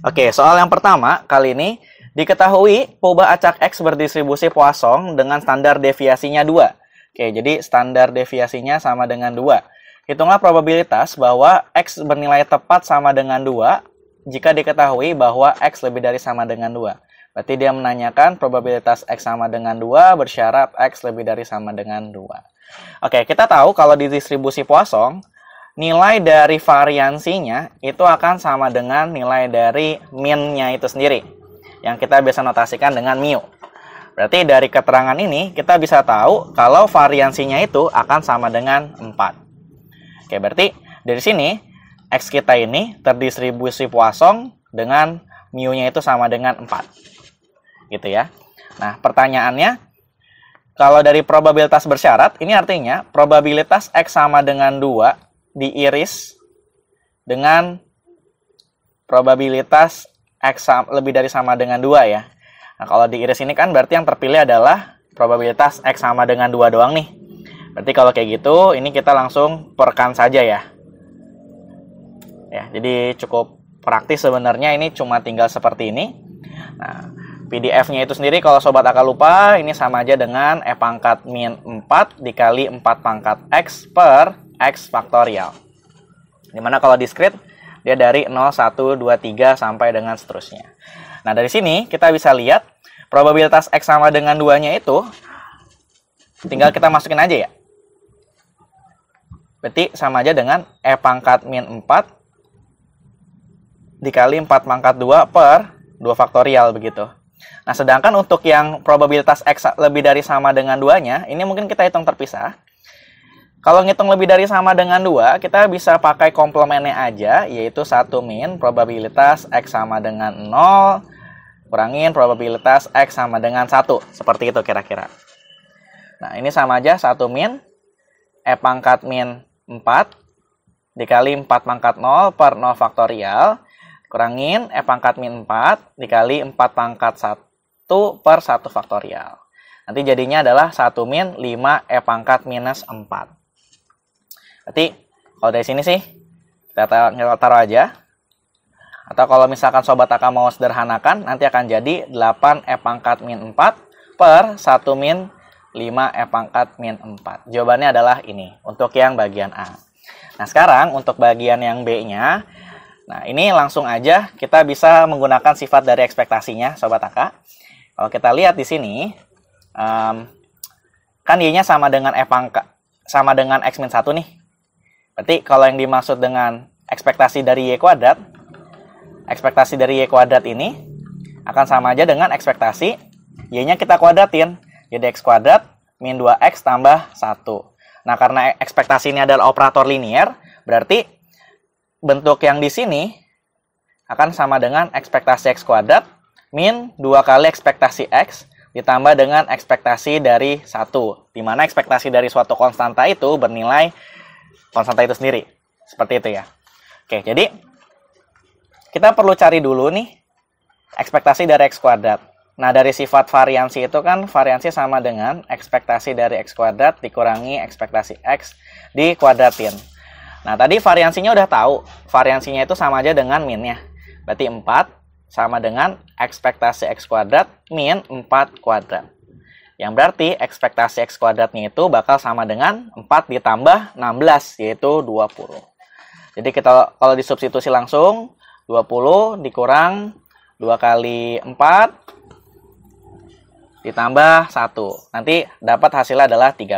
Oke, soal yang pertama kali ini diketahui poba acak X berdistribusi Poisson dengan standar deviasinya 2. Oke, jadi standar deviasinya sama dengan 2. Hitunglah probabilitas bahwa X bernilai tepat sama dengan 2 jika diketahui bahwa X lebih dari sama dengan 2. Berarti dia menanyakan probabilitas X sama dengan 2 bersyarat X lebih dari sama dengan 2. Oke, kita tahu kalau di distribusi Poisson, nilai dari variansinya itu akan sama dengan nilai dari minnya itu sendiri yang kita biasa notasikan dengan mu. Berarti dari keterangan ini kita bisa tahu kalau variansinya itu akan sama dengan 4. Oke, berarti dari sini x kita ini terdistribusi Poisson dengan mu-nya itu sama dengan 4. Gitu ya. Nah, pertanyaannya kalau dari probabilitas bersyarat, ini artinya probabilitas X sama dengan 2 diiris dengan probabilitas X lebih dari sama dengan 2 ya. Nah, kalau diiris ini kan berarti yang terpilih adalah probabilitas X sama dengan 2 doang nih. Berarti kalau kayak gitu, ini kita langsung perkan saja ya. Ya, jadi cukup praktis sebenarnya ini cuma tinggal seperti ini. Nah, PDF-nya itu sendiri kalau sobat akan lupa ini sama aja dengan E pangkat min 4 dikali 4 pangkat X per X faktorial. Dimana kalau diskrit, dia dari 0, 1, 2, 3, sampai dengan seterusnya. Nah, dari sini kita bisa lihat probabilitas X sama dengan 2-nya itu tinggal kita masukin aja ya. Berarti sama aja dengan E pangkat min 4 dikali 4 pangkat 2 per 2 faktorial begitu. Nah, sedangkan untuk yang probabilitas X lebih dari sama dengan 2-nya, ini mungkin kita hitung terpisah. Kalau ngitung lebih dari sama dengan 2, kita bisa pakai komplemennya aja, yaitu 1 min probabilitas X sama dengan 0, kurangin probabilitas X sama dengan 1. Seperti itu kira-kira. Nah, ini sama aja 1 min E pangkat min 4 dikali 4 pangkat 0 per 0 faktorial, kurangin E pangkat min 4 dikali 4 pangkat 1 per 1 faktorial. Nanti jadinya adalah 1 min 5 E pangkat minus 4. Berarti kalau dari sini sih kita taruh, aja. Atau kalau misalkan sobat akan mau sederhanakan, nanti akan jadi 8 E pangkat min 4 per 1 min 5 E pangkat min 4. Jawabannya adalah ini, untuk yang bagian A. Nah, sekarang untuk bagian yang B-nya, nah ini langsung aja kita bisa menggunakan sifat dari ekspektasinya, Sobat Aka. Kalau kita lihat di sini, um, kan Y-nya sama dengan E pangkat, sama dengan X min 1 nih. Berarti kalau yang dimaksud dengan ekspektasi dari Y kuadrat, ekspektasi dari Y kuadrat ini akan sama aja dengan ekspektasi Y-nya kita kuadratin. Jadi X kuadrat min 2X tambah 1. Nah, karena ekspektasi ini adalah operator linier, berarti bentuk yang di sini akan sama dengan ekspektasi X kuadrat min 2 kali ekspektasi X ditambah dengan ekspektasi dari 1. Di mana ekspektasi dari suatu konstanta itu bernilai konstanta itu sendiri. Seperti itu ya. Oke, jadi kita perlu cari dulu nih ekspektasi dari x kuadrat. Nah, dari sifat variansi itu kan variansi sama dengan ekspektasi dari x kuadrat dikurangi ekspektasi x dikuadratin. Nah, tadi variansinya udah tahu. Variansinya itu sama aja dengan ya. Berarti 4 sama dengan ekspektasi x kuadrat min 4 kuadrat. Yang berarti ekspektasi X kuadratnya itu bakal sama dengan 4 ditambah 16, yaitu 20. Jadi kita kalau disubstitusi langsung, 20 dikurang 2 kali 4 ditambah 1. Nanti dapat hasilnya adalah 13.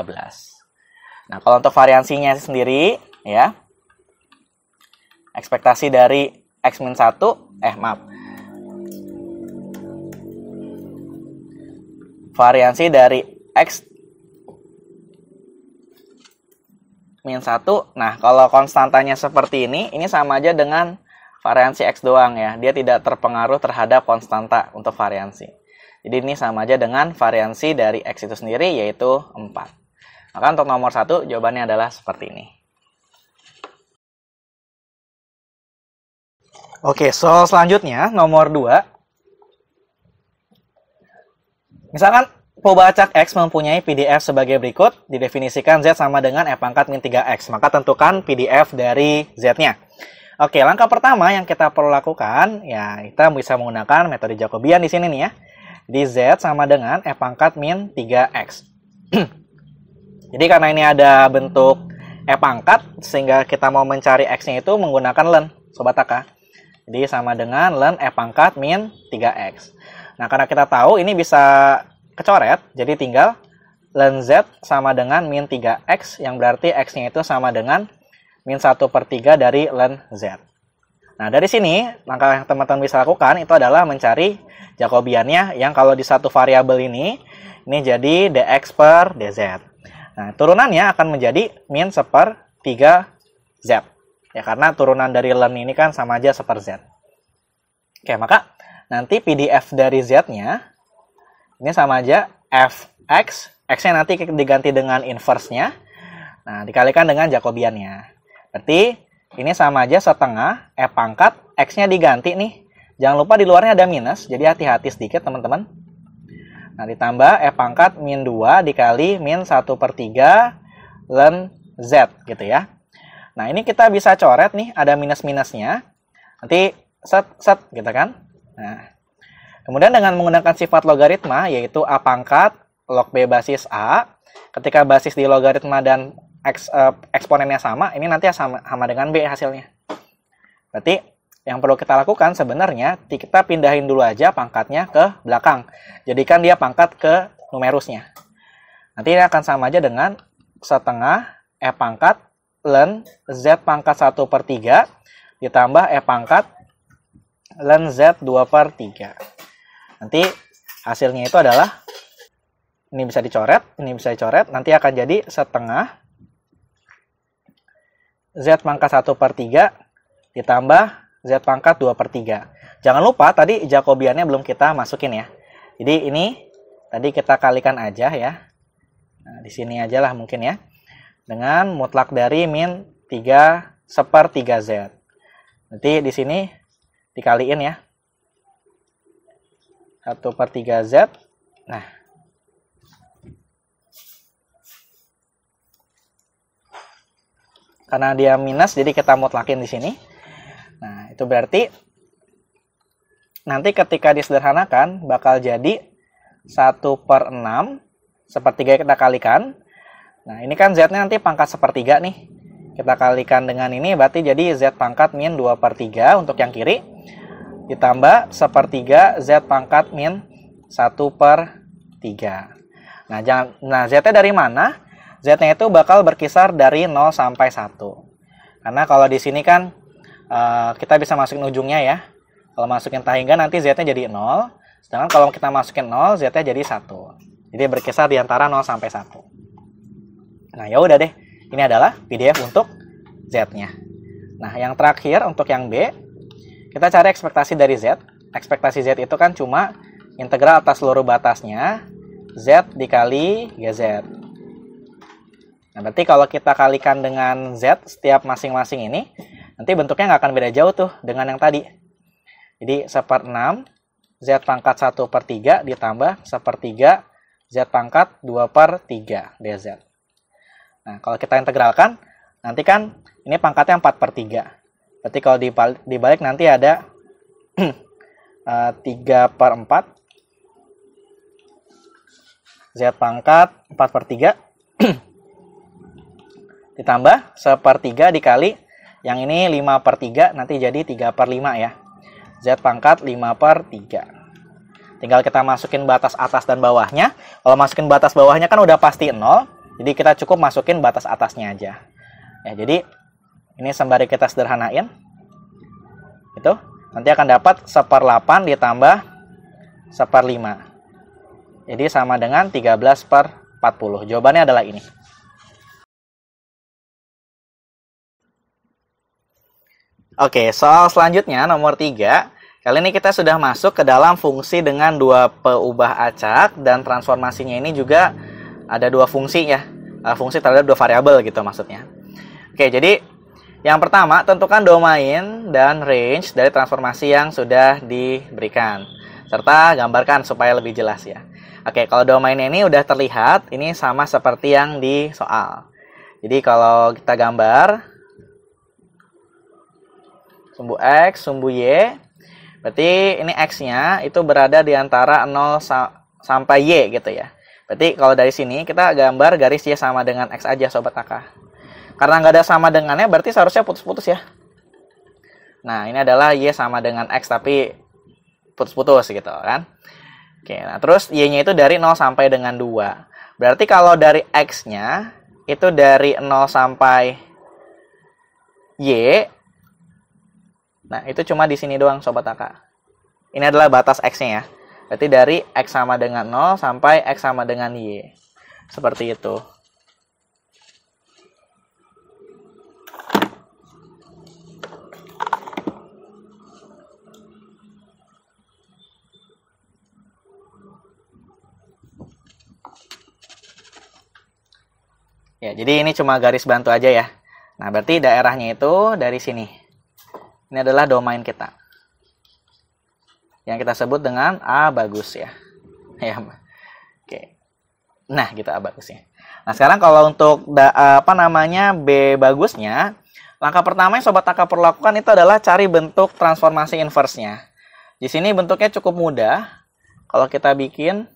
Nah, kalau untuk variansinya sendiri, ya, ekspektasi dari X-1, eh maaf, variansi dari x min 1. Nah, kalau konstantanya seperti ini, ini sama aja dengan variansi X doang ya. Dia tidak terpengaruh terhadap konstanta untuk variansi. Jadi ini sama aja dengan variansi dari X itu sendiri, yaitu 4. Maka untuk nomor 1, jawabannya adalah seperti ini. Oke, soal selanjutnya, nomor 2. Misalkan Pobacak X mempunyai PDF sebagai berikut, didefinisikan Z sama dengan f pangkat min 3X, maka tentukan PDF dari Z-nya. Oke, langkah pertama yang kita perlu lakukan, ya kita bisa menggunakan metode Jacobian di sini nih ya. Di Z sama dengan f pangkat min 3X. Jadi karena ini ada bentuk f pangkat, sehingga kita mau mencari X-nya itu menggunakan len, Sobat Aka. Jadi sama dengan len f pangkat min 3X. Nah, karena kita tahu ini bisa kecoret, jadi tinggal ln Z sama dengan min 3X, yang berarti X-nya itu sama dengan min 1 per 3 dari ln Z. Nah, dari sini, langkah yang teman-teman bisa lakukan itu adalah mencari Jacobiannya yang kalau di satu variabel ini, ini jadi dx per dz. Nah, turunannya akan menjadi min 1 per 3 z. Ya, karena turunan dari len ini kan sama aja 1 per z. Oke, maka Nanti PDF dari Z-nya, ini sama aja fx, x-nya nanti diganti dengan inverse-nya, nah dikalikan dengan Jacobian-nya Berarti ini sama aja setengah f pangkat x-nya diganti nih. Jangan lupa di luarnya ada minus, jadi hati-hati sedikit teman-teman. Nah, ditambah f pangkat min 2 dikali min 1 per 3 len Z gitu ya. Nah, ini kita bisa coret nih, ada minus-minusnya. Nanti set, set gitu kan. Nah, kemudian dengan menggunakan sifat logaritma yaitu a pangkat log b basis a, ketika basis di logaritma dan eks, eh, eksponennya sama, ini nanti sama, sama dengan b hasilnya. Berarti yang perlu kita lakukan sebenarnya kita pindahin dulu aja pangkatnya ke belakang. Jadikan dia pangkat ke numerusnya. Nanti ini akan sama aja dengan setengah e pangkat ln z pangkat 1 per 3 ditambah e pangkat ln Z 2 per 3. Nanti hasilnya itu adalah ini bisa dicoret, ini bisa dicoret, nanti akan jadi setengah Z pangkat 1 per 3 ditambah Z pangkat 2 per 3. Jangan lupa tadi Jacobiannya belum kita masukin ya. Jadi ini tadi kita kalikan aja ya. Nah, di sini aja lah mungkin ya. Dengan mutlak dari min 3 seper 3Z. Nanti di sini dikaliin ya 1 per 3 Z nah karena dia minus jadi kita mutlakin di sini nah itu berarti nanti ketika disederhanakan bakal jadi 1 per 6 sepertiga kita kalikan nah ini kan Z nya nanti pangkat sepertiga nih kita kalikan dengan ini berarti jadi Z pangkat min 2 per 3 untuk yang kiri. Ditambah 1 per 3 Z pangkat min 1 per 3. Nah, jangan, nah Z-nya dari mana? Z-nya itu bakal berkisar dari 0 sampai 1. Karena kalau di sini kan eh, kita bisa masukin ujungnya ya. Kalau masukin tahingga nanti Z-nya jadi 0. Sedangkan kalau kita masukin 0, Z-nya jadi 1. Jadi berkisar di antara 0 sampai 1. Nah, ya udah deh. Ini adalah PDF untuk Z-nya. Nah, yang terakhir untuk yang B, kita cari ekspektasi dari Z. Ekspektasi Z itu kan cuma integral atas seluruh batasnya, Z dikali GZ. Nah, berarti kalau kita kalikan dengan Z setiap masing-masing ini, nanti bentuknya nggak akan beda jauh tuh dengan yang tadi. Jadi, 1 per 6, Z pangkat 1 per 3 ditambah 1 per 3, Z pangkat 2 per 3 DZ. Nah, kalau kita integralkan, nanti kan ini pangkatnya 4 per 3. Berarti kalau dibalik, nanti ada 3 eh, per 4. Z pangkat 4 per 3. Ditambah 1 per 3 dikali yang ini 5 per 3, nanti jadi 3 per 5 ya. Z pangkat 5 per 3 tinggal kita masukin batas atas dan bawahnya. Kalau masukin batas bawahnya kan udah pasti 0. Jadi kita cukup masukin batas atasnya aja. Ya, jadi ini sembari kita sederhanain. Itu nanti akan dapat 1/8 ditambah 1/5. Jadi sama dengan 13 40. Jawabannya adalah ini. Oke, soal selanjutnya nomor 3. Kali ini kita sudah masuk ke dalam fungsi dengan dua peubah acak dan transformasinya ini juga ada dua fungsinya, uh, fungsi terhadap dua variabel gitu maksudnya. Oke, jadi yang pertama, tentukan domain dan range dari transformasi yang sudah diberikan. Serta gambarkan supaya lebih jelas ya. Oke, kalau domain ini udah terlihat, ini sama seperti yang di soal. Jadi kalau kita gambar, sumbu X, sumbu Y, berarti ini X-nya itu berada di antara 0 sampai Y gitu ya. Berarti kalau dari sini kita gambar garis Y sama dengan X aja Sobat Taka. Karena nggak ada sama dengannya berarti seharusnya putus-putus ya. Nah ini adalah Y sama dengan X tapi putus-putus gitu kan. Oke, nah terus Y-nya itu dari 0 sampai dengan 2. Berarti kalau dari X-nya itu dari 0 sampai Y. Nah itu cuma di sini doang Sobat Taka. Ini adalah batas X-nya ya. Berarti dari X sama dengan 0 sampai X sama dengan Y. Seperti itu. Ya, jadi ini cuma garis bantu aja ya. Nah, berarti daerahnya itu dari sini. Ini adalah domain kita yang kita sebut dengan A bagus ya. Ya. Oke. Nah, gitu A bagusnya. Nah, sekarang kalau untuk da, apa namanya B bagusnya, langkah pertama yang sobat akan perlakukan itu adalah cari bentuk transformasi inversnya. Di sini bentuknya cukup mudah. Kalau kita bikin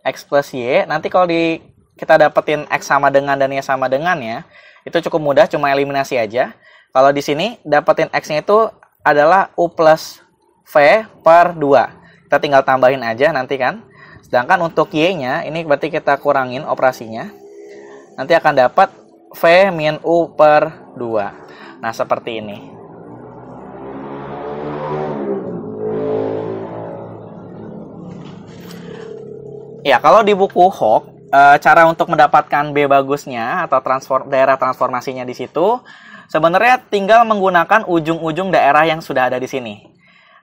X plus Y, nanti kalau di kita dapetin X sama dengan dan Y sama dengan ya, itu cukup mudah, cuma eliminasi aja. Kalau di sini dapetin X-nya itu adalah U plus V per 2. Kita tinggal tambahin aja nanti kan. Sedangkan untuk Y-nya, ini berarti kita kurangin operasinya. Nanti akan dapat V min U per 2. Nah, seperti ini. Ya, kalau di buku Hock, eh, cara untuk mendapatkan B bagusnya atau transform daerah transformasinya di situ Sebenarnya tinggal menggunakan ujung-ujung daerah yang sudah ada di sini.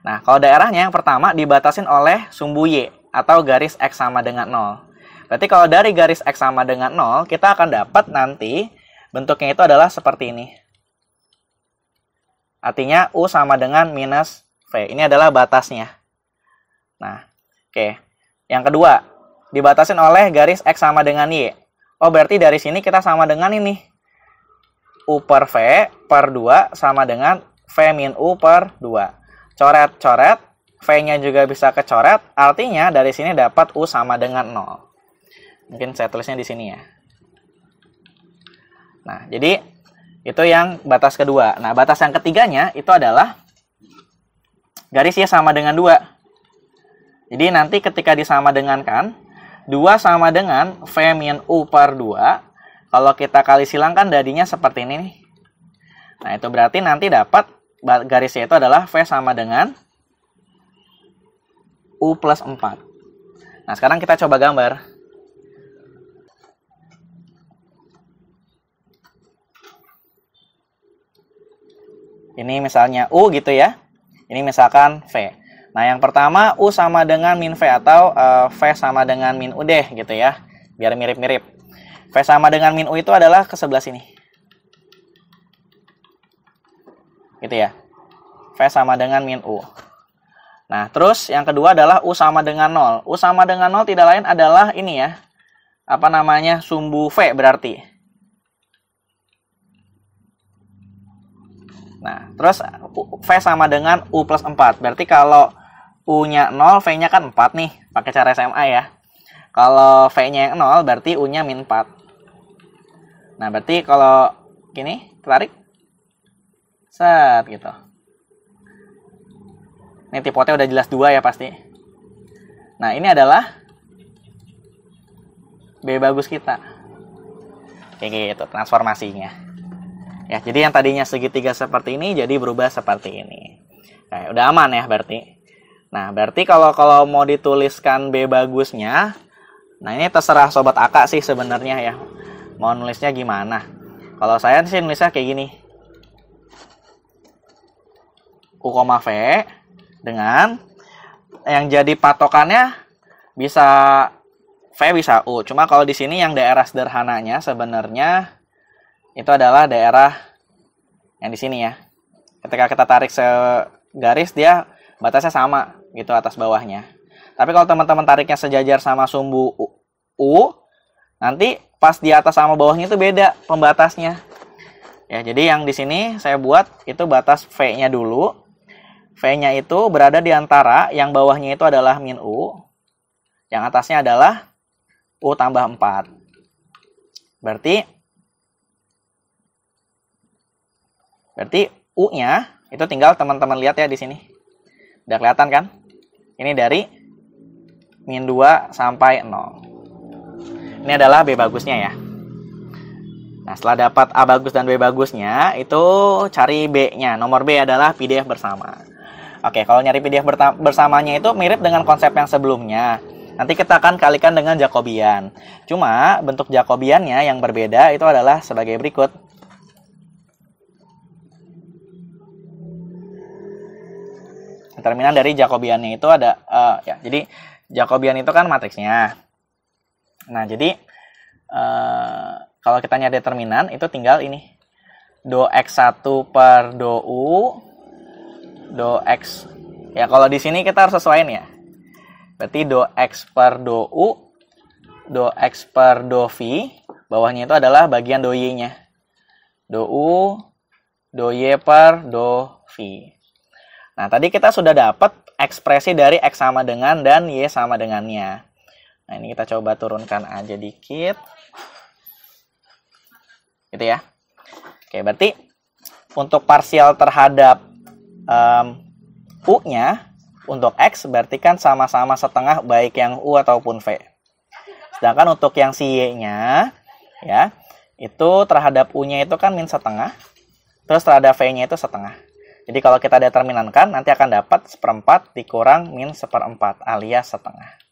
Nah, kalau daerahnya yang pertama dibatasin oleh sumbu Y atau garis X sama dengan 0. Berarti kalau dari garis X sama dengan 0, kita akan dapat nanti bentuknya itu adalah seperti ini. Artinya U sama dengan minus V. Ini adalah batasnya. Nah, oke. Okay. Yang kedua, dibatasin oleh garis X sama dengan Y. Oh, berarti dari sini kita sama dengan ini. U per V per 2 sama dengan V min U per 2. Coret-coret, V-nya juga bisa kecoret, artinya dari sini dapat U sama dengan 0. Mungkin saya tulisnya di sini ya. Nah, jadi itu yang batas kedua. Nah, batas yang ketiganya itu adalah garis sama dengan 2. Jadi nanti ketika disama dengankan, 2 sama dengan V min U per 2 kalau kita kali silang kan dadinya seperti ini nih. Nah, itu berarti nanti dapat garisnya itu adalah V sama dengan U plus 4. Nah, sekarang kita coba gambar. Ini misalnya U gitu ya. Ini misalkan V. Nah, yang pertama U sama dengan min V atau uh, V sama dengan min u deh gitu ya. Biar mirip-mirip. V sama dengan min U itu adalah ke sebelah sini. Gitu ya. V sama dengan min U. Nah, terus yang kedua adalah U sama dengan 0. U sama dengan 0 tidak lain adalah ini ya. Apa namanya? Sumbu V berarti. Nah, terus V sama dengan U plus 4. Berarti kalau U-nya 0, V-nya kan 4 nih. Pakai cara SMA ya. Kalau V-nya yang 0, berarti U-nya min 4. Nah, berarti kalau gini, tarik. Set, gitu. Ini tipotnya udah jelas dua ya pasti. Nah, ini adalah B bagus kita. Kayak gitu, transformasinya. Ya, jadi yang tadinya segitiga seperti ini jadi berubah seperti ini. Nah, udah aman ya berarti. Nah, berarti kalau kalau mau dituliskan B bagusnya, nah ini terserah sobat akak sih sebenarnya ya mau nulisnya gimana kalau saya sih nulisnya kayak gini U, V dengan yang jadi patokannya bisa V bisa U. Cuma kalau di sini yang daerah sederhananya sebenarnya itu adalah daerah yang di sini ya. Ketika kita tarik segaris dia batasnya sama gitu atas bawahnya. Tapi kalau teman-teman tariknya sejajar sama sumbu U, U Nanti pas di atas sama bawahnya itu beda pembatasnya. Ya, jadi yang di sini saya buat itu batas V-nya dulu. V-nya itu berada di antara yang bawahnya itu adalah min U, yang atasnya adalah U tambah 4. Berarti berarti U-nya itu tinggal teman-teman lihat ya di sini. Udah kelihatan kan? Ini dari min 2 sampai 0. Ini adalah B bagusnya ya. Nah, setelah dapat A bagus dan B bagusnya, itu cari B-nya. Nomor B adalah PDF bersama. Oke, kalau nyari PDF bersamanya itu mirip dengan konsep yang sebelumnya. Nanti kita akan kalikan dengan Jacobian. Cuma bentuk Jacobiannya yang berbeda itu adalah sebagai berikut. Terminan dari Jacobiannya itu ada, uh, ya, jadi Jacobian itu kan matriksnya. Nah, jadi uh, kalau kita nyari determinan itu tinggal ini do x1 per do u do x ya kalau di sini kita harus sesuaiin ya berarti do x per do u do x per do v bawahnya itu adalah bagian do y nya do u do y per do v nah tadi kita sudah dapat ekspresi dari x sama dengan dan y sama dengannya Nah, ini kita coba turunkan aja dikit. Gitu ya. Oke, berarti untuk parsial terhadap um, U-nya untuk X berarti kan sama-sama setengah baik yang U ataupun V. Sedangkan untuk yang si Y-nya ya, itu terhadap U-nya itu kan min setengah, terus terhadap V-nya itu setengah. Jadi kalau kita determinankan nanti akan dapat seperempat dikurang min seperempat alias setengah.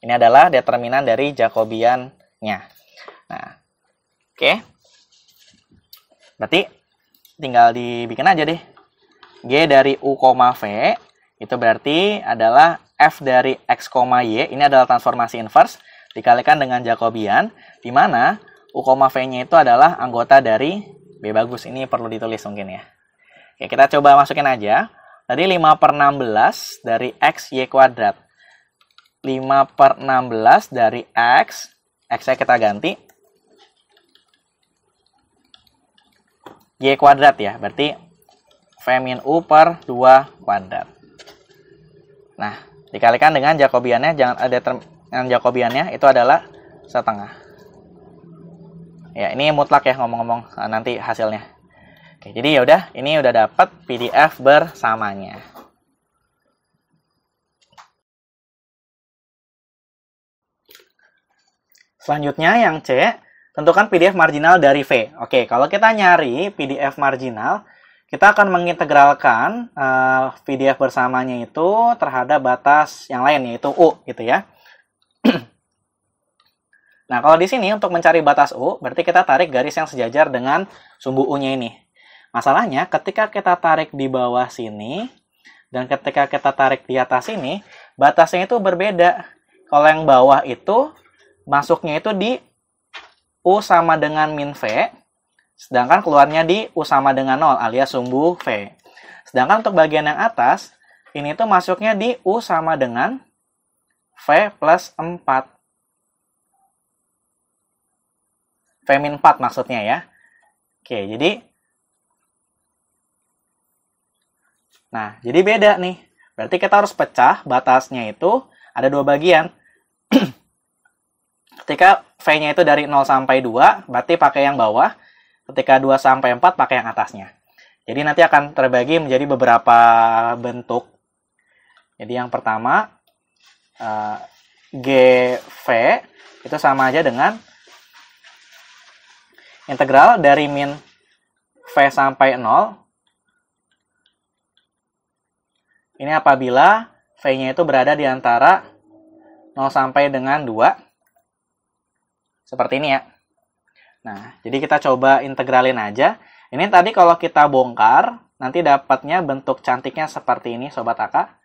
Ini adalah determinan dari Jacobian-nya. Nah, oke. Okay. Berarti tinggal dibikin aja deh. G dari U, V itu berarti adalah F dari X, Y. Ini adalah transformasi inverse dikalikan dengan Jacobian, di mana U, V-nya itu adalah anggota dari B bagus. Ini perlu ditulis mungkin ya. Oke, kita coba masukin aja. Tadi 5 per 16 dari X, Y kuadrat. 5 per 16 dari X. X-nya kita ganti. Y kuadrat ya, berarti V min U per 2 kuadrat. Nah, dikalikan dengan Jacobiannya, jangan ada term, dengan Jacobiannya itu adalah setengah. Ya, ini mutlak ya ngomong-ngomong eh, nanti hasilnya. Oke, jadi ya udah, ini udah dapat PDF bersamanya. Selanjutnya yang C, tentukan PDF marginal dari V. Oke, kalau kita nyari PDF marginal, kita akan mengintegralkan uh, eh, PDF bersamanya itu terhadap batas yang lain, yaitu U gitu ya. nah, kalau di sini untuk mencari batas U, berarti kita tarik garis yang sejajar dengan sumbu U-nya ini. Masalahnya, ketika kita tarik di bawah sini, dan ketika kita tarik di atas sini, batasnya itu berbeda. Kalau yang bawah itu masuknya itu di U sama dengan min V, sedangkan keluarnya di U sama dengan 0 alias sumbu V. Sedangkan untuk bagian yang atas, ini tuh masuknya di U sama dengan V plus 4. V min 4 maksudnya ya. Oke, jadi Nah, jadi beda nih. Berarti kita harus pecah batasnya itu ada dua bagian. Ketika V-nya itu dari 0 sampai 2, berarti pakai yang bawah. Ketika 2 sampai 4, pakai yang atasnya. Jadi nanti akan terbagi menjadi beberapa bentuk. Jadi yang pertama, eh, g GV itu sama aja dengan integral dari min V sampai 0. Ini apabila V-nya itu berada di antara 0 sampai dengan 2 seperti ini ya. Nah, jadi kita coba integralin aja. Ini tadi kalau kita bongkar, nanti dapatnya bentuk cantiknya seperti ini Sobat Aka.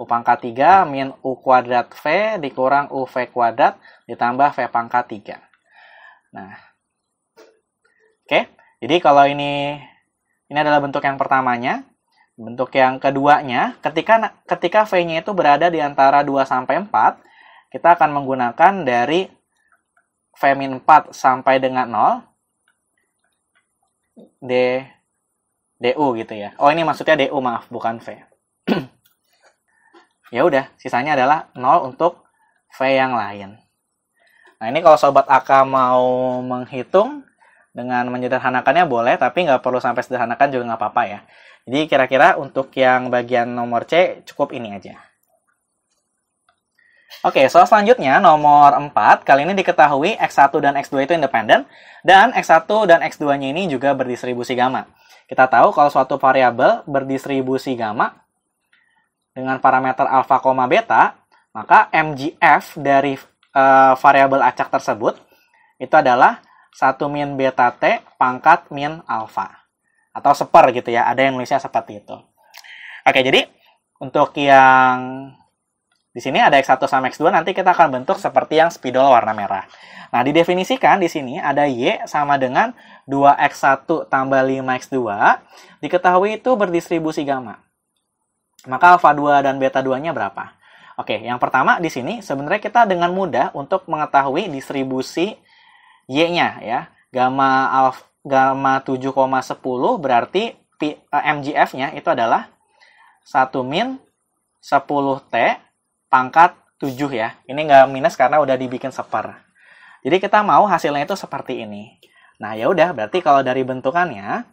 U pangkat 3 min U kuadrat V dikurang UV kuadrat ditambah V pangkat 3. Nah, oke. Okay. Jadi kalau ini ini adalah bentuk yang pertamanya. Bentuk yang keduanya, ketika ketika V-nya itu berada di antara 2 sampai 4, kita akan menggunakan dari Femin 4 sampai dengan 0 D DU gitu ya. Oh ini maksudnya DU maaf bukan V. ya udah, sisanya adalah 0 untuk V yang lain. Nah ini kalau sobat AK mau menghitung dengan menyederhanakannya boleh, tapi nggak perlu sampai sederhanakan juga nggak apa-apa ya. Jadi kira-kira untuk yang bagian nomor C cukup ini aja. Oke, okay, soal selanjutnya nomor 4, kali ini diketahui X1 dan X2 itu independen, dan X1 dan X2-nya ini juga berdistribusi gamma. Kita tahu kalau suatu variabel berdistribusi gamma dengan parameter alfa, beta, maka MGF dari uh, variabel acak tersebut itu adalah 1 min beta T pangkat min alfa. Atau seper gitu ya, ada yang nulisnya seperti itu. Oke, okay, jadi untuk yang di sini ada X1 sama X2, nanti kita akan bentuk seperti yang spidol warna merah. Nah, didefinisikan di sini ada Y sama dengan 2X1 tambah 5X2. Diketahui itu berdistribusi gamma. Maka alfa 2 dan beta 2-nya berapa? Oke, yang pertama di sini sebenarnya kita dengan mudah untuk mengetahui distribusi Y-nya ya. Gamma gamma 7,10 berarti P, eh, MGF-nya itu adalah 1 min 10T pangkat 7 ya. Ini nggak minus karena udah dibikin seper. Jadi kita mau hasilnya itu seperti ini. Nah, ya udah berarti kalau dari bentukannya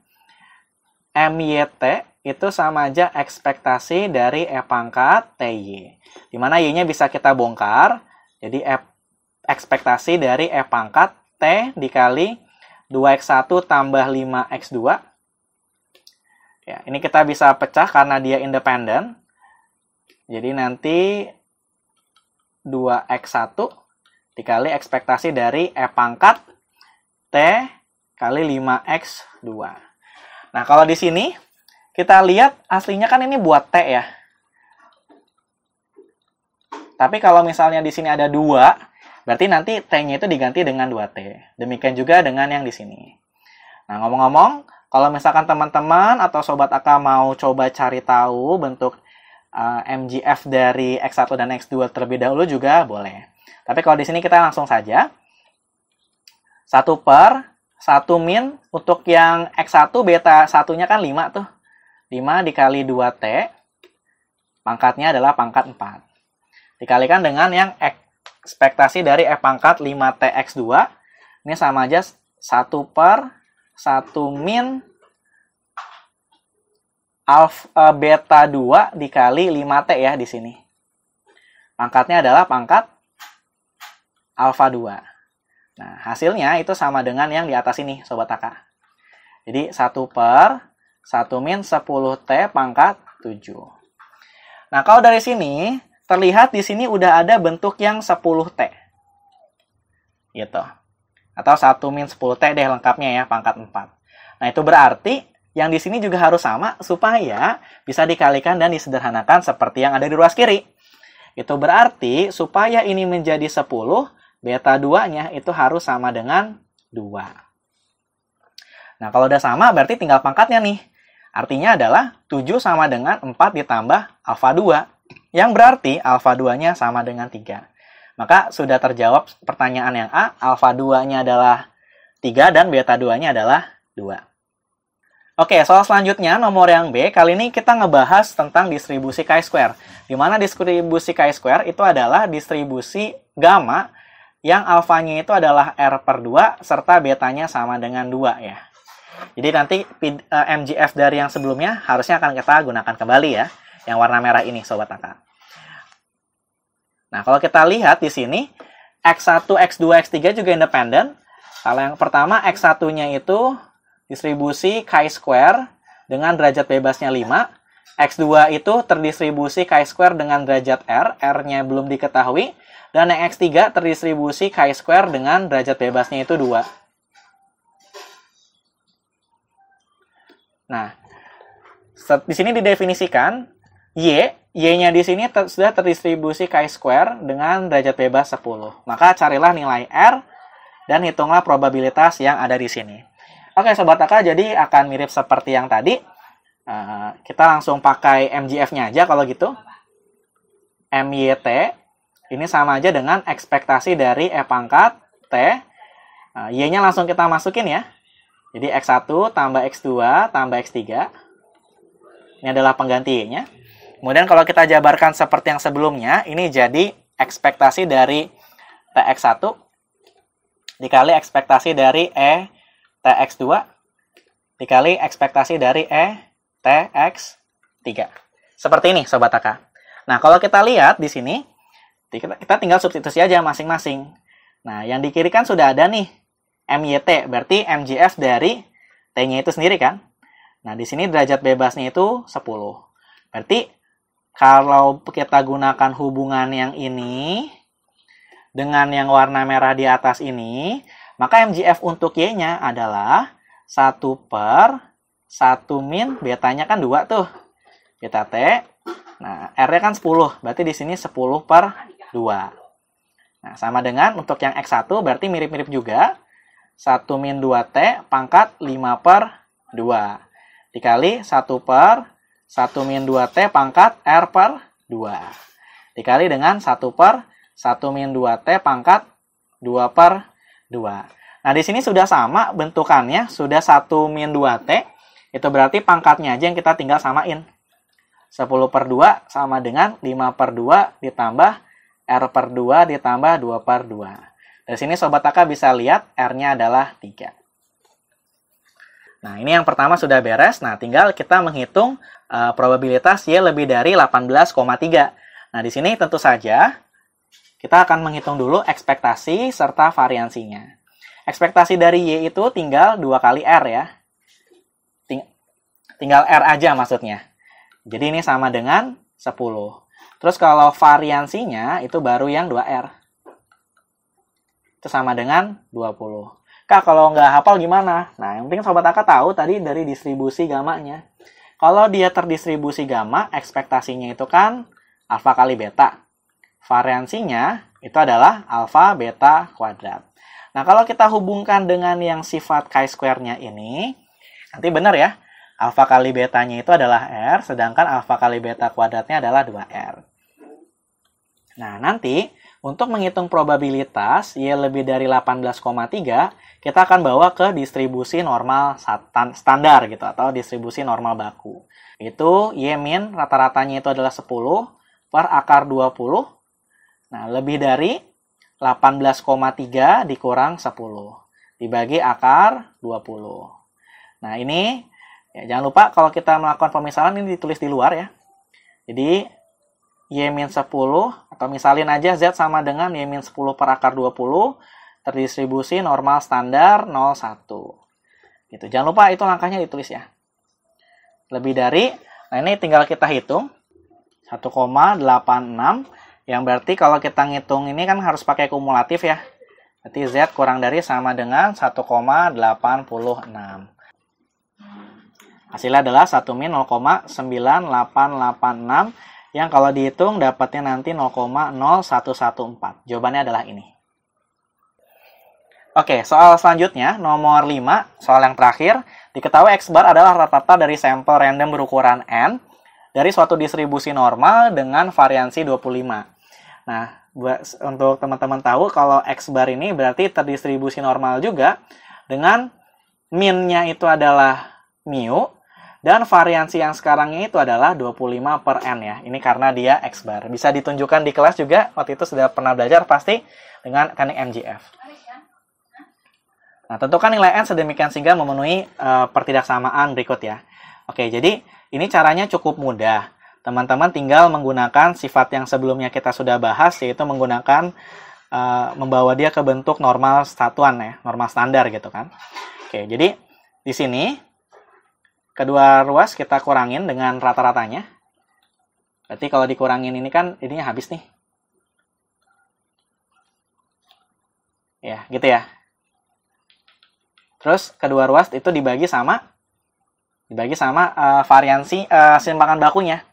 MYT itu sama aja ekspektasi dari E pangkat TY. Dimana Y-nya bisa kita bongkar. Jadi E ekspektasi dari E pangkat T dikali 2x1 tambah 5x2. Ya, ini kita bisa pecah karena dia independen. Jadi nanti 2X1 dikali ekspektasi dari E pangkat T kali 5X2. Nah, kalau di sini kita lihat aslinya kan ini buat T ya. Tapi kalau misalnya di sini ada 2, berarti nanti T-nya itu diganti dengan 2T. Demikian juga dengan yang di sini. Nah, ngomong-ngomong, kalau misalkan teman-teman atau sobat akan mau coba cari tahu bentuk uh, eh, MGF dari X1 dan X2 terlebih dahulu juga boleh. Tapi kalau di sini kita langsung saja. 1 per 1 min untuk yang X1 beta satunya kan 5 tuh. 5 dikali 2T pangkatnya adalah pangkat 4. Dikalikan dengan yang ekspektasi dari F pangkat 5TX2. Ini sama aja 1 per 1 min alpha eh, beta 2 dikali 5T ya di sini. Pangkatnya adalah pangkat alfa 2. Nah, hasilnya itu sama dengan yang di atas ini, Sobat Taka. Jadi, 1 per 1 min 10T pangkat 7. Nah, kalau dari sini, terlihat di sini udah ada bentuk yang 10T. Gitu. Atau 1 min 10T deh lengkapnya ya, pangkat 4. Nah, itu berarti yang di sini juga harus sama supaya bisa dikalikan dan disederhanakan seperti yang ada di ruas kiri. Itu berarti supaya ini menjadi 10, beta 2-nya itu harus sama dengan 2. Nah, kalau udah sama berarti tinggal pangkatnya nih. Artinya adalah 7 sama dengan 4 ditambah alfa 2, yang berarti alfa 2-nya sama dengan 3. Maka sudah terjawab pertanyaan yang A, alfa 2-nya adalah 3 dan beta 2-nya adalah 2. Oke, soal selanjutnya nomor yang B, kali ini kita ngebahas tentang distribusi chi-square. Di mana distribusi chi-square itu adalah distribusi gamma yang alfanya itu adalah R per 2 serta betanya sama dengan 2 ya. Jadi nanti eh, MGF dari yang sebelumnya harusnya akan kita gunakan kembali ya, yang warna merah ini sobat Taka. Nah, kalau kita lihat di sini X1, X2, X3 juga independen. Kalau yang pertama X1-nya itu distribusi chi-square dengan derajat bebasnya 5. X2 itu terdistribusi chi-square dengan derajat R, R-nya belum diketahui. Dan yang X3 terdistribusi chi-square dengan derajat bebasnya itu 2. Nah, di sini didefinisikan Y, Y-nya di sini ter sudah terdistribusi chi-square dengan derajat bebas 10. Maka carilah nilai R dan hitunglah probabilitas yang ada di sini. Oke Sobat Aka, jadi akan mirip seperti yang tadi. Uh, kita langsung pakai MGF-nya aja kalau gitu. MYT, ini sama aja dengan ekspektasi dari E pangkat T. Uh, Y-nya langsung kita masukin ya. Jadi X1 tambah X2 tambah X3. Ini adalah penggantinya. Kemudian kalau kita jabarkan seperti yang sebelumnya, ini jadi ekspektasi dari TX1 dikali ekspektasi dari E TX2 dikali ekspektasi dari E TX3. Seperti ini Sobat Taka. Nah, kalau kita lihat di sini, kita tinggal substitusi aja masing-masing. Nah, yang di kiri kan sudah ada nih MYT, berarti MGS dari T-nya itu sendiri kan? Nah, di sini derajat bebasnya itu 10. Berarti kalau kita gunakan hubungan yang ini dengan yang warna merah di atas ini, maka MGF untuk Y-nya adalah 1 per 1 min betanya kan 2 tuh. Beta T. Nah, R-nya kan 10. Berarti di sini 10 per 2. Nah, sama dengan untuk yang X1 berarti mirip-mirip juga. 1 min 2T pangkat 5 per 2. Dikali 1 per 1 min 2T pangkat R per 2. Dikali dengan 1 per 1 min 2T pangkat 2 per 2. Nah, di sini sudah sama bentukannya, sudah 1 min 2T. Itu berarti pangkatnya aja yang kita tinggal samain. 10 per 2 sama dengan 5 per 2 ditambah R per 2 ditambah 2 per 2. Dari sini Sobat Taka bisa lihat R-nya adalah 3. Nah, ini yang pertama sudah beres. Nah, tinggal kita menghitung uh, probabilitas Y lebih dari 18,3. Nah, di sini tentu saja kita akan menghitung dulu ekspektasi serta variansinya. Ekspektasi dari Y itu tinggal dua kali R ya. Ting tinggal R aja maksudnya. Jadi ini sama dengan 10. Terus kalau variansinya itu baru yang 2R. Itu sama dengan 20. Kak, kalau nggak hafal gimana? Nah, yang penting Sobat Aka tahu tadi dari distribusi gamanya. Kalau dia terdistribusi gamma, ekspektasinya itu kan alfa kali beta. Variansinya itu adalah alfa beta kuadrat. Nah, kalau kita hubungkan dengan yang sifat chi-square-nya ini, nanti benar ya, alfa kali betanya itu adalah R, sedangkan alfa kali beta kuadratnya adalah 2R. Nah, nanti untuk menghitung probabilitas Y lebih dari 18,3, kita akan bawa ke distribusi normal standar gitu atau distribusi normal baku. Itu Y min rata-ratanya itu adalah 10 per akar 20 Nah, lebih dari 18,3 dikurang 10 dibagi akar 20. Nah, ini ya, jangan lupa kalau kita melakukan pemisahan ini ditulis di luar ya. Jadi Y min 10 atau misalin aja Z sama dengan Y min 10 per akar 20 terdistribusi normal standar 01. Gitu. Jangan lupa itu langkahnya ditulis ya. Lebih dari, nah ini tinggal kita hitung. 1,86 yang berarti kalau kita ngitung ini kan harus pakai kumulatif ya. Berarti Z kurang dari sama dengan 1,86. Hasilnya adalah 1 min 0,9886 yang kalau dihitung dapatnya nanti 0,0114. Jawabannya adalah ini. Oke, soal selanjutnya, nomor 5, soal yang terakhir. Diketahui X bar adalah rata-rata dari sampel random berukuran N dari suatu distribusi normal dengan variansi 25. Nah, buat untuk teman-teman tahu kalau X bar ini berarti terdistribusi normal juga dengan minnya itu adalah mu dan variansi yang sekarang ini itu adalah 25 per n ya. Ini karena dia X bar. Bisa ditunjukkan di kelas juga waktu itu sudah pernah belajar pasti dengan teknik MGF. Nah, tentukan nilai n sedemikian sehingga memenuhi uh, pertidaksamaan berikut ya. Oke, jadi ini caranya cukup mudah teman-teman tinggal menggunakan sifat yang sebelumnya kita sudah bahas yaitu menggunakan uh, membawa dia ke bentuk normal satuan ya, normal standar gitu kan. Oke, jadi di sini kedua ruas kita kurangin dengan rata-ratanya. Berarti kalau dikurangin ini kan ini habis nih. Ya, gitu ya. Terus kedua ruas itu dibagi sama dibagi sama uh, variansi uh, eh, simpangan bakunya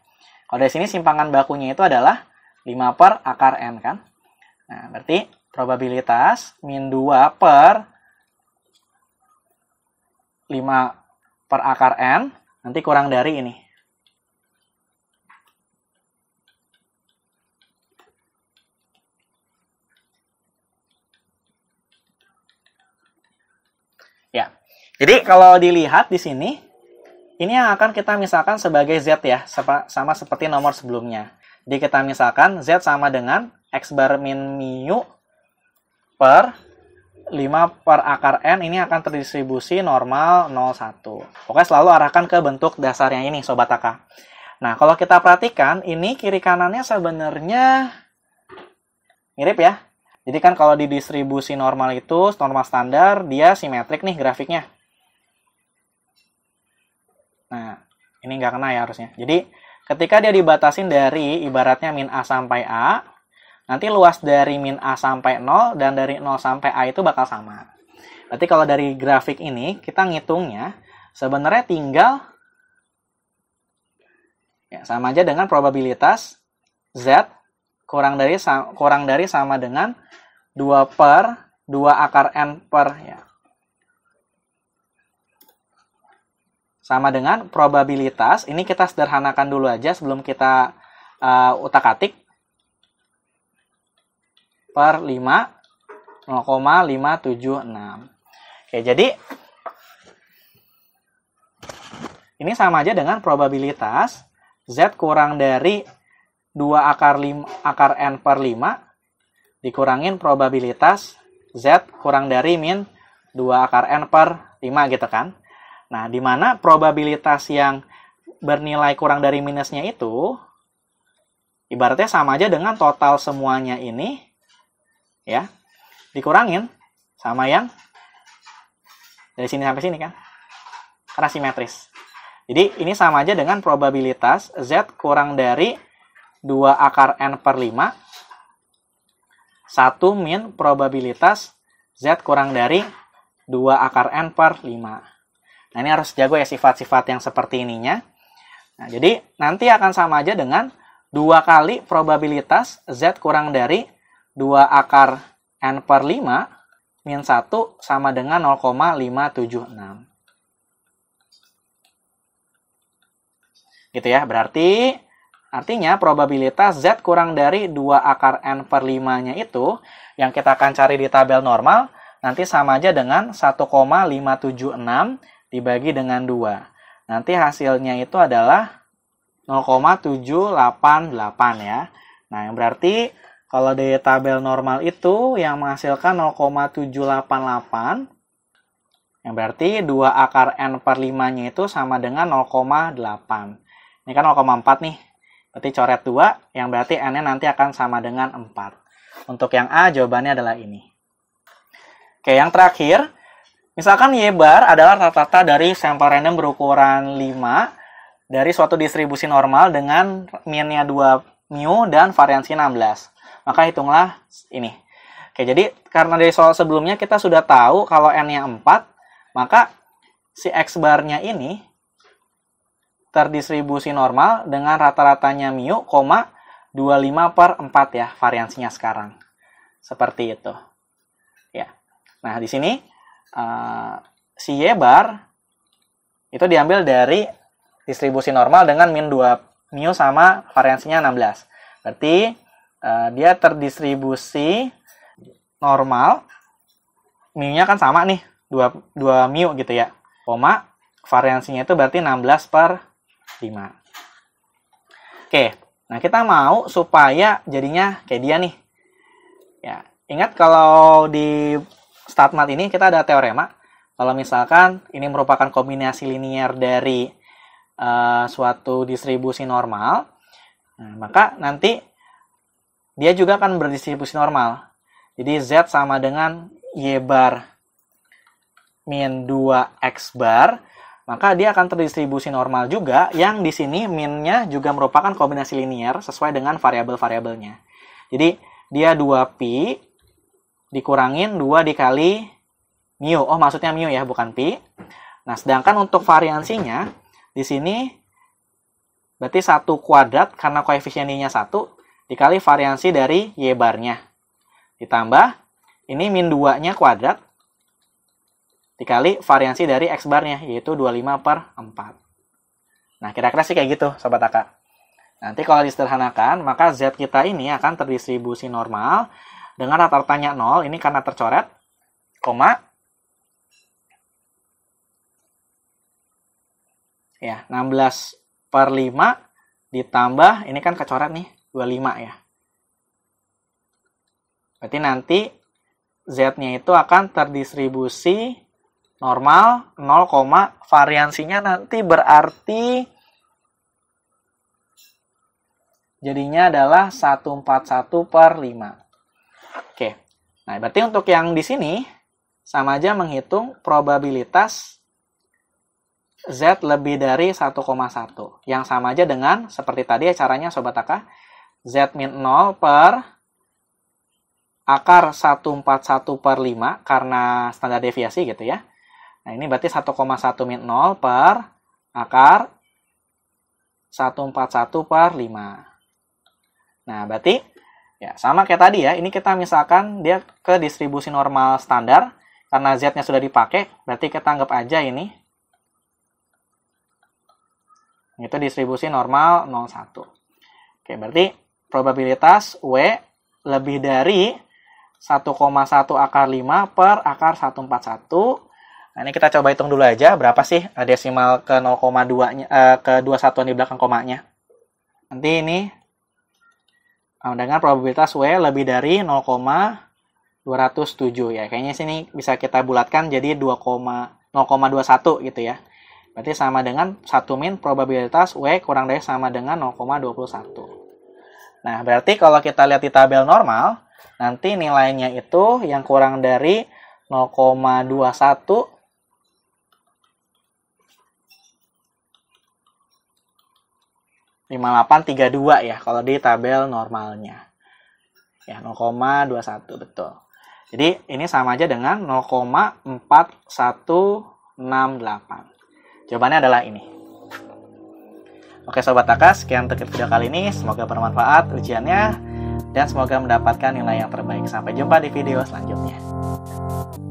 kalau dari sini simpangan bakunya itu adalah 5 per akar N kan. Nah, berarti probabilitas min 2 per 5 per akar N nanti kurang dari ini. Ya, jadi kalau dilihat di sini, ini yang akan kita misalkan sebagai Z ya, sama seperti nomor sebelumnya. Jadi kita misalkan Z sama dengan X bar min mu per 5 per akar N ini akan terdistribusi normal 01. Oke, selalu arahkan ke bentuk dasarnya ini, Sobat Taka. Nah, kalau kita perhatikan, ini kiri kanannya sebenarnya mirip ya. Jadi kan kalau di distribusi normal itu, normal standar, dia simetrik nih grafiknya. Nah, ini nggak kena ya harusnya. Jadi, ketika dia dibatasin dari ibaratnya min A sampai A, nanti luas dari min A sampai 0 dan dari 0 sampai A itu bakal sama. Berarti kalau dari grafik ini, kita ngitungnya sebenarnya tinggal ya, sama aja dengan probabilitas Z kurang dari kurang dari sama dengan 2 per 2 akar N per ya, sama dengan probabilitas. Ini kita sederhanakan dulu aja sebelum kita uh, eh, utak-atik. Per 5, 0,576. Oke, jadi ini sama aja dengan probabilitas Z kurang dari 2 akar, 5, akar N per 5 dikurangin probabilitas Z kurang dari min 2 akar N per 5 gitu kan. Nah, di mana probabilitas yang bernilai kurang dari minusnya itu ibaratnya sama aja dengan total semuanya ini ya dikurangin sama yang dari sini sampai sini kan karena simetris jadi ini sama aja dengan probabilitas Z kurang dari 2 akar N per 5 1 min probabilitas Z kurang dari 2 akar N per 5 Nah, ini harus jago ya sifat-sifat yang seperti ininya. Nah, jadi nanti akan sama aja dengan dua kali probabilitas Z kurang dari 2 akar N per 5 min 1 sama dengan 0,576. Gitu ya, berarti artinya probabilitas Z kurang dari 2 akar N per 5-nya itu yang kita akan cari di tabel normal nanti sama aja dengan 1,576 dibagi dengan 2. Nanti hasilnya itu adalah 0,788 ya. Nah, yang berarti kalau dari tabel normal itu yang menghasilkan 0,788 yang berarti 2 akar N per 5-nya itu sama dengan 0,8. Ini kan 0,4 nih. Berarti coret 2, yang berarti N-nya nanti akan sama dengan 4. Untuk yang A, jawabannya adalah ini. Oke, yang terakhir, Misalkan Y bar adalah rata-rata dari sampel random berukuran 5 dari suatu distribusi normal dengan mean-nya 2 mu dan variansi 16. Maka hitunglah ini. Oke, jadi karena dari soal sebelumnya kita sudah tahu kalau n-nya 4, maka si x bar-nya ini terdistribusi normal dengan rata-ratanya mu, 25 per 4 ya variansinya sekarang. Seperti itu. Ya. Nah, di sini uh, si Y bar itu diambil dari distribusi normal dengan min 2 mu sama variansinya 16. Berarti uh, dia terdistribusi normal mu-nya kan sama nih, 2, 2 mu gitu ya. Koma variansinya itu berarti 16 per 5. Oke, nah kita mau supaya jadinya kayak dia nih. Ya, ingat kalau di Statmat ini kita ada teorema. Kalau misalkan ini merupakan kombinasi linier dari uh, suatu distribusi normal, nah, maka nanti dia juga akan berdistribusi normal. Jadi Z sama dengan Y bar min 2X bar, maka dia akan terdistribusi normal juga yang di sini minnya juga merupakan kombinasi linier sesuai dengan variabel-variabelnya. Jadi dia 2P dikurangin 2 dikali mu. Oh, maksudnya mu ya, bukan pi. Nah, sedangkan untuk variansinya, di sini berarti 1 kuadrat karena koefisien nya 1 dikali variansi dari y barnya. Ditambah, ini min 2-nya kuadrat dikali variansi dari x barnya, yaitu 25 per 4. Nah, kira-kira sih kayak gitu, Sobat Aka. Nanti kalau disederhanakan, maka Z kita ini akan terdistribusi normal dengan rata-ratanya 0, ini karena tercoret, koma, ya 16 per 5 ditambah, ini kan kecoret nih, 25 ya. Berarti nanti Z-nya itu akan terdistribusi normal 0, variansinya nanti berarti jadinya adalah 141 per 5. Oke. Nah, berarti untuk yang di sini sama aja menghitung probabilitas Z lebih dari 1,1. Yang sama aja dengan seperti tadi ya caranya Sobat Aka. Z min 0 per akar 141 per 5 karena standar deviasi gitu ya. Nah ini berarti 1,1 min 0 per akar 141 per 5. Nah berarti Ya, sama kayak tadi ya. Ini kita misalkan dia ke distribusi normal standar karena z-nya sudah dipakai, berarti kita anggap aja ini itu distribusi normal 01. Oke, berarti probabilitas W lebih dari 1,1 akar 5 per akar 141 Nah, ini kita coba hitung dulu aja berapa sih eh, desimal ke 0,2 nya eh, ke 21 di belakang komanya. Nanti ini Nah, dengan probabilitas W lebih dari 0,207 ya. Kayaknya sini bisa kita bulatkan jadi 2,021 gitu ya. Berarti sama dengan 1 min probabilitas W kurang dari sama dengan 0,21. Nah, berarti kalau kita lihat di tabel normal, nanti nilainya itu yang kurang dari 0,21 5832 ya kalau di tabel normalnya. Ya 0,21 betul. Jadi ini sama aja dengan 0,4168. Jawabannya adalah ini. Oke Sobat Takas, sekian untuk video kali ini. Semoga bermanfaat ujiannya dan semoga mendapatkan nilai yang terbaik. Sampai jumpa di video selanjutnya.